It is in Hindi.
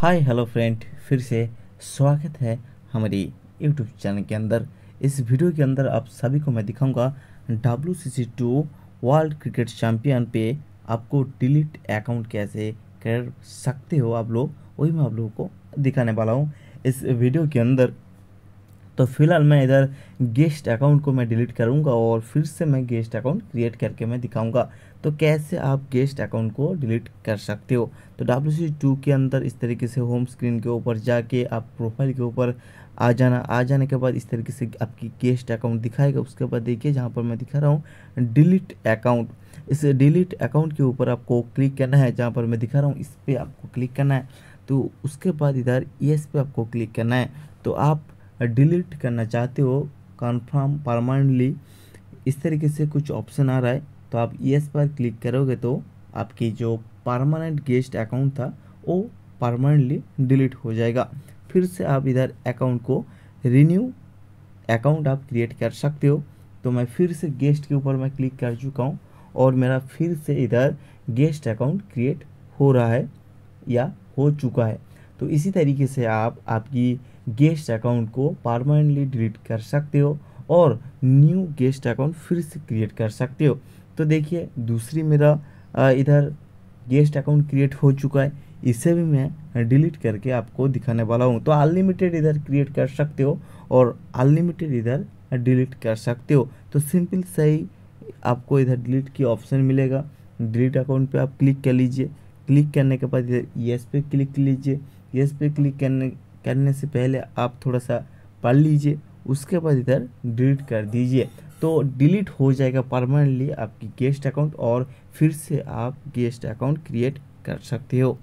हाय हेलो फ्रेंड फिर से स्वागत है हमारी यूट्यूब चैनल के अंदर इस वीडियो के अंदर आप सभी को मैं दिखाऊंगा W C C two world cricket champion पे आपको डिलीट अकाउंट कैसे कर सकते हो आप लोग वही मैं आप लोगों को दिखाने वाला हूँ इस वीडियो के अंदर तो फिलहाल मैं इधर गेस्ट अकाउंट को मैं डिलीट करूँगा और फिर से मैं गेस्ट अकाउंट क्रिएट करके मैं दिखाऊँगा तो कैसे आप गेस्ट अकाउंट को डिलीट कर सकते हो तो डब्ल्यू सी टू के अंदर इस तरीके से होम स्क्रीन के ऊपर जाके आप प्रोफाइल के ऊपर आ जाना आ जाने के बाद इस तरीके से आपकी गेस्ट अकाउंट दिखाएगा उसके बाद देखिए जहाँ पर मैं दिखा रहा हूँ डिलीट अकाउंट इस डिलीट अकाउंट के ऊपर आपको क्लिक करना है जहाँ पर मैं दिखा रहा हूँ इस पर आपको क्लिक करना है तो उसके बाद इधर ये पे आपको क्लिक करना है तो आप डिलीट करना चाहते हो कन्फर्म परमानेंटली इस तरीके से कुछ ऑप्शन आ रहा है तो आप यस पर क्लिक करोगे तो आपकी जो परमानेंट गेस्ट अकाउंट था वो परमानेंटली डिलीट हो जाएगा फिर से आप इधर अकाउंट को रिन्यू अकाउंट आप क्रिएट कर सकते हो तो मैं फिर से गेस्ट के ऊपर मैं क्लिक कर चुका हूँ और मेरा फिर से इधर गेस्ट अकाउंट क्रिएट हो रहा है या हो चुका है तो इसी तरीके से आप आपकी गेस्ट अकाउंट को परमानेंटली डिलीट कर सकते हो और न्यू गेस्ट अकाउंट फिर से क्रिएट कर सकते हो तो देखिए दूसरी मेरा इधर गेस्ट अकाउंट क्रिएट हो चुका है इसे भी मैं डिलीट करके आपको दिखाने वाला हूँ तो अनलिमिटेड इधर क्रिएट कर सकते हो और अनलिमिटेड इधर डिलीट कर सकते हो तो सिंपल सही आपको इधर डिलीट की ऑप्शन मिलेगा डिलीट अकाउंट पे आप क्लिक कर लीजिए क्लिक करने के बाद इधर येस पे क्लिक कर लीजिए यस पे क्लिक करने करने से पहले आप थोड़ा सा पढ़ लीजिए उसके बाद इधर डिलीट कर दीजिए तो डिलीट हो जाएगा परमानेंटली आपकी गेस्ट अकाउंट और फिर से आप गेस्ट अकाउंट क्रिएट कर सकते हो